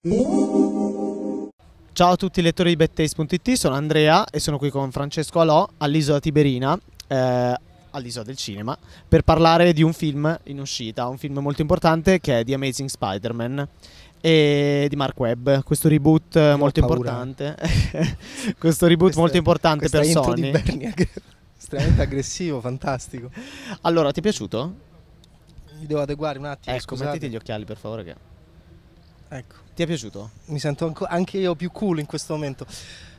Ciao a tutti i lettori di bettace.it, sono Andrea e sono qui con Francesco Alò all'Isola Tiberina, eh, all'Isola del Cinema, per parlare di un film in uscita, un film molto importante che è The Amazing Spider-Man e di Mark Webb, questo reboot Io molto importante, questo reboot questa, molto importante per Sony. Ag estremamente aggressivo, fantastico. Allora, ti è piaciuto? Mi devo adeguare un attimo. Ecco, scusate. mettiti gli occhiali per favore che... Ecco. Ti è piaciuto? Mi sento anche io più cool in questo momento.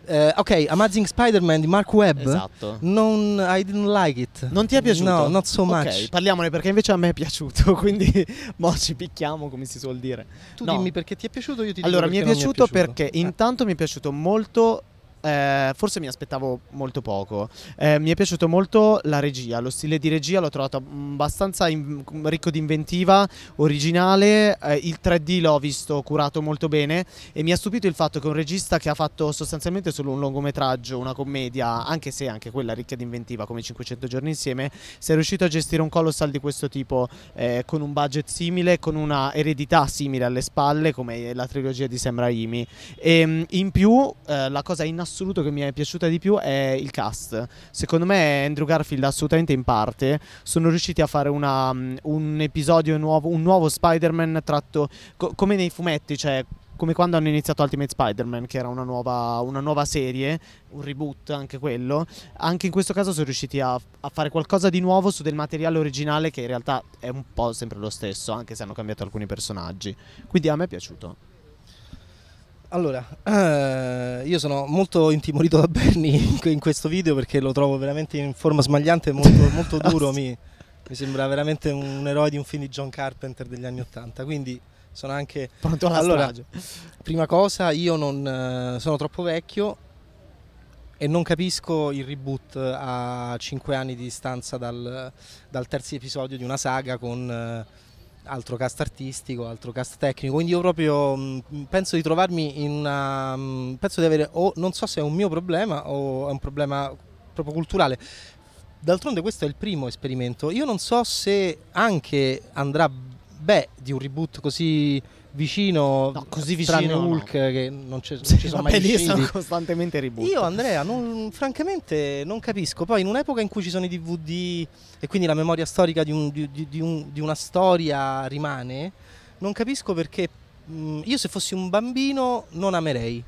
Eh, ok, Amazing Spider-Man di Mark Webb. Esatto. Non, I didn't like it. Non ti è piaciuto? No, not so much. Ok, parliamone perché invece a me è piaciuto, quindi mo ci picchiamo come si suol dire. Tu no. dimmi perché ti è piaciuto, io ti dico Allora, mi è piaciuto, mi è piaciuto perché eh. intanto mi è piaciuto molto eh, forse mi aspettavo molto poco. Eh, mi è piaciuto molto la regia, lo stile di regia l'ho trovato abbastanza in, ricco di inventiva, originale, eh, il 3D l'ho visto curato molto bene e mi ha stupito il fatto che un regista che ha fatto sostanzialmente solo un lungometraggio, una commedia, anche se anche quella ricca di inventiva come 500 giorni insieme, sia riuscito a gestire un colossal di questo tipo eh, con un budget simile, con una eredità simile alle spalle come la trilogia di Sam Raimi. E, ehm, in più eh, la cosa inaspettata assoluto che mi è piaciuta di più è il cast. Secondo me Andrew Garfield assolutamente in parte sono riusciti a fare una, mm, un episodio nuovo, un nuovo Spider-Man tratto co- come nei fumetti, cioè come quando hanno iniziato Ultimate Spider-Man, che era una nuova, una nuova, serie, un reboot anche quello. Anche in questo caso sono riusciti a, a, fare qualcosa di nuovo su del materiale originale che in realtà è un po' sempre lo stesso, anche se hanno cambiato alcuni personaggi. Quindi a me è piaciuto. Allora, eh, io sono molto intimorito da Bernie in questo video perché lo trovo veramente in forma smagliante, molto, molto ah, duro, mi, mi, sembra veramente un eroe di un film di John Carpenter degli anni Ottanta, quindi sono anche... Pronto alla allora, strage. Prima cosa, io non eh, sono troppo vecchio e non capisco il reboot a 5 anni di distanza dal, dal terzo episodio di una saga con eh, altro cast artistico, altro cast tecnico, quindi io proprio mh, mm, penso di trovarmi in una... Mh, mm, penso di avere, o non so se è un mio problema o è un problema proprio culturale, D'altronde questo è il primo esperimento. Io non so se anche andrà beh, di un reboot così vicino, no, così vicino Hulk no. che non, ci, non sì, ci sono mai riusciti. sono costantemente reboot. Io Andrea, non, francamente non capisco. Poi in un'epoca in cui ci sono i DVD e quindi la memoria storica di, un, di, di, un, di una storia rimane, non capisco perché mh, mm, io se fossi un bambino non amerei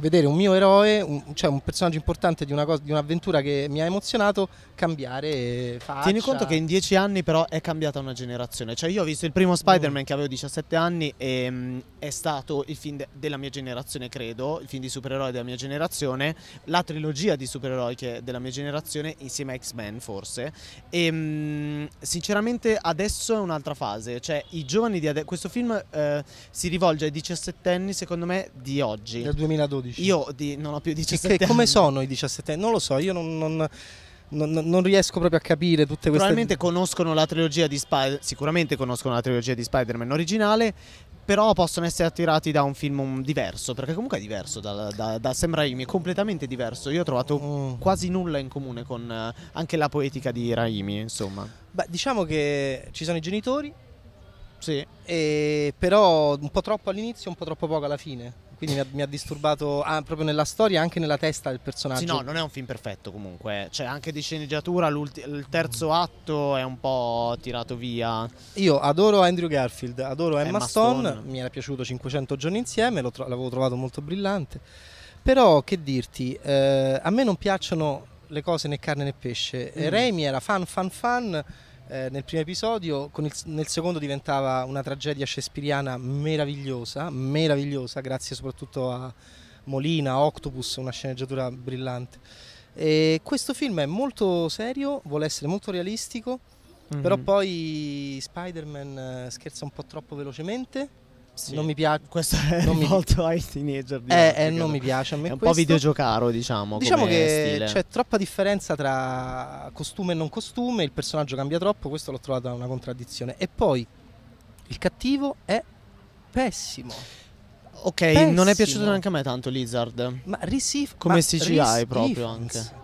vedere un mio eroe, un, cioè un personaggio importante di, un'avventura che mi ha emozionato, cambiare faccia. Tieni conto che in dieci anni però è cambiata una generazione, cioè io ho visto il primo Spider-Man mm. che avevo 17 anni e um, è stato il film de della mia generazione credo, il film di supereroi della mia generazione, la trilogia di supereroi della mia generazione insieme a X-Men forse e um, sinceramente adesso è un'altra fase, cioè i giovani di adesso, questo film uh, si rivolge ai 17 anni secondo me di oggi. Del 2012. 12. Io di, non ho più 17 anni. Come sono i 17 anni? Non lo so, io non, non... Non, non, riesco proprio a capire tutte queste Probabilmente conoscono la trilogia di Spider sicuramente conoscono la trilogia di Spider-Man originale, però possono essere attirati da un film diverso, perché comunque è diverso da, da, da Sam Raimi, è completamente diverso. Io ho trovato oh. quasi nulla in comune con eh, anche la poetica di Raimi, insomma. Beh, diciamo che ci sono i genitori. Sì. però un po' troppo all'inizio, un po' troppo poco alla fine quindi mi ha, mi ha disturbato ah, proprio nella storia anche nella testa del personaggio. Sì, no, non è un film perfetto comunque, cioè anche di sceneggiatura il terzo atto è un po' tirato via. Io adoro Andrew Garfield, adoro Emma, Emma Stone. Stone. mi era piaciuto 500 giorni insieme, tro- l'avevo trovato molto brillante, però che dirti, eh, a me non piacciono le cose né carne né pesce, mm. Raimi era fan fan fan eh, nel primo episodio, il, nel secondo diventava una tragedia shakespeariana meravigliosa, meravigliosa, grazie soprattutto a Molina, Octopus, una sceneggiatura brillante. E questo film è molto serio, vuole essere molto realistico, mm -hmm. però mhm. poi Spider-Man eh, scherza un po' troppo velocemente sì. Non mi piace. Questo è non rivolto mi... ai teenager. Di eh, eh, non mi piace. A me è un questo... po' videogiocaro, diciamo. Diciamo che c'è troppa differenza tra costume e non costume. Il personaggio cambia troppo. Questo l'ho trovato una contraddizione. E poi il cattivo è pessimo. Ok, pessimo. non è piaciuto neanche a me tanto Lizard. Ma Risif come ma CGI Reece proprio Defense. anche.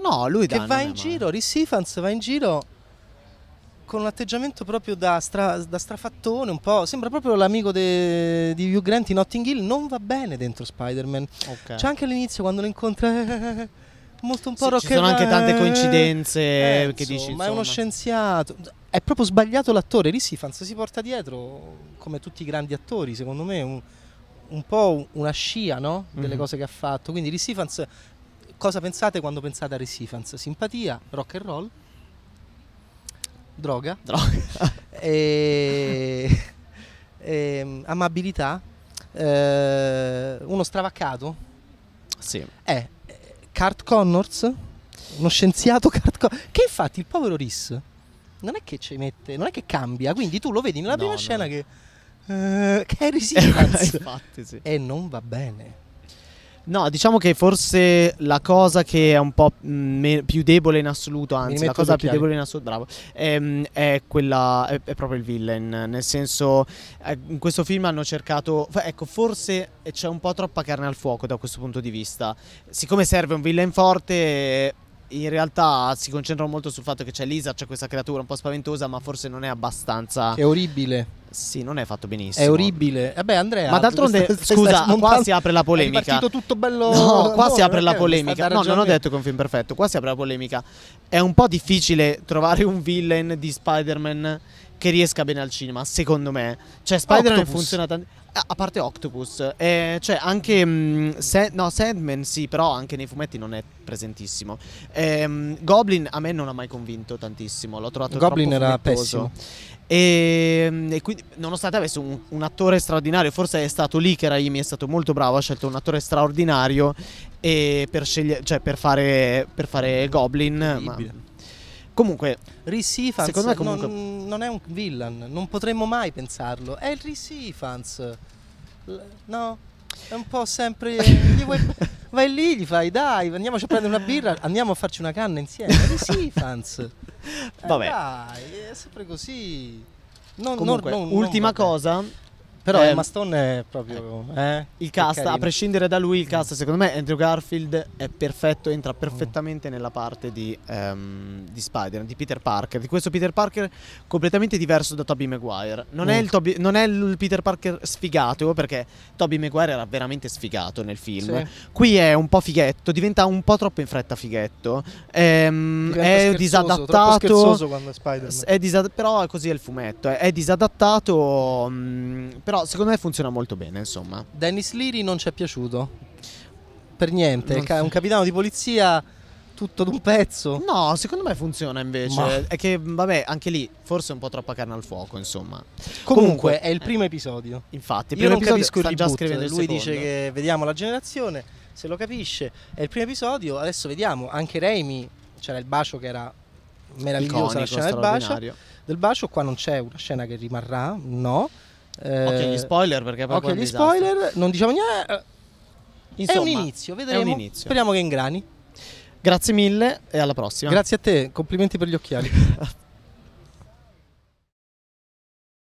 No, lui che va in giro, Risifans va in giro con un atteggiamento proprio da, stra, da strafattone, un po'. Sembra proprio l'amico de, di Hugh Grant in Notting Hill. Non va bene dentro Spider-Man. Okay. C'è anche all'inizio quando lo incontra. molto un po' sì, rock Ci sono anche tante coincidenze eh, eh, che dici. Ma è uno scienziato. È proprio sbagliato l'attore. Rissifans si porta dietro, come tutti i grandi attori, secondo me, un, un po' una scia no? delle mm-hmm. cose che ha fatto. Quindi Rissifans. Cosa pensate quando pensate a Rissifans? Simpatia, rock and roll droga, droga. e, e, ehm, amabilità, eh, uno stravaccato sì. è eh, Cart Connors, uno scienziato Cart Connors, che infatti il povero Riss non è che ci mette, non è che cambia, quindi tu lo vedi nella no, prima no. scena che... Uh, che è risicazzo. infatti, sì. E non va bene. No, diciamo che forse la cosa che è un po' mh, mm, più debole in assoluto, anzi, la cosa più debole in assoluto, bravo, è, ehm, è quella. È, è, proprio il villain. Nel senso, eh, in questo film hanno cercato. Ecco, forse c'è un po' troppa carne al fuoco da questo punto di vista. Siccome serve un villain forte in realtà si concentrano molto sul fatto che c'è Lisa, c'è questa creatura un po' spaventosa, ma forse non è abbastanza. È orribile. Sì, non è fatto benissimo. È orribile. Vabbè, eh Andrea. Ma d'altronde, questa, scusa, qua si apre la polemica. È partito tutto bello. No, qua no, si apre la polemica. No, non ho detto che è un film perfetto. Qua si apre la polemica. È un po' difficile trovare un villain di Spider-Man che riesca bene al cinema, secondo me. Cioè, Spider-Man Octopus. funziona tanto. A parte Octopus, eh, cioè anche mh, mm, Sand no, Sandman sì, però anche nei fumetti non è presentissimo. Eh, Goblin a me non ha mai convinto tantissimo, l'ho trovato Goblin troppo era pessimo. E, ehm, e, quindi, nonostante avesse un, un, attore straordinario, forse è stato lì che Raimi è stato molto bravo, ha scelto un attore straordinario per, scegliere, cioè per, fare, per fare Goblin. Comunque, Rhys Ifans secondo me comunque... non, non, è un villain, non potremmo mai pensarlo. È il Rhys Ifans. No? È un po' sempre... vuoi... Vai lì, gli fai, dai, andiamoci a prendere una birra, andiamo a farci una canna insieme. Rhys Ifans. Eh, Vabbè. Dai, è sempre così. Non, Comunque, non, non, ultima cosa, però eh, Emma Stone è proprio... Eh, il cast, a prescindere da lui, il mm. cast secondo me Andrew Garfield è perfetto, entra mm. perfettamente nella parte di, um, di Spider, di Peter Parker, di questo Peter Parker completamente diverso da Tobey Maguire. Non, mm. è Toby, non, è il Peter Parker sfigato, perché Tobey Maguire era veramente sfigato nel film. Sì. Qui è un po' fighetto, diventa un po' troppo in fretta fighetto. Ehm, è disadattato... È, quando è disad- però così è il fumetto, è, eh. è disadattato, mh, mm, però però secondo me funziona molto bene, insomma. Dennis Liri non ci è piaciuto. Per niente, non... un capitano di polizia tutto d'un pezzo. No, secondo me funziona invece. Ma... È che, vabbè, anche lì forse un po' troppa carne al fuoco, insomma. Comunque, Comunque è il primo eh. episodio. Infatti, il primo Io non capisco il reboot, già scrivendo Lui dice che vediamo la generazione, se lo capisce. È il primo episodio, adesso vediamo. Anche Raimi, c'era il bacio che era meravigliosa, Iconico, la scena del bacio. Del bacio qua non c'è una scena che rimarrà, no. Eh, Occhio agli eh, spoiler perché poi Occhio agli spoiler, non diciamo niente. Eh, Insomma, è un inizio, vedremo. Un inizio. Speriamo che ingrani. Grazie mille e alla prossima. Grazie a te, complimenti per gli occhiali.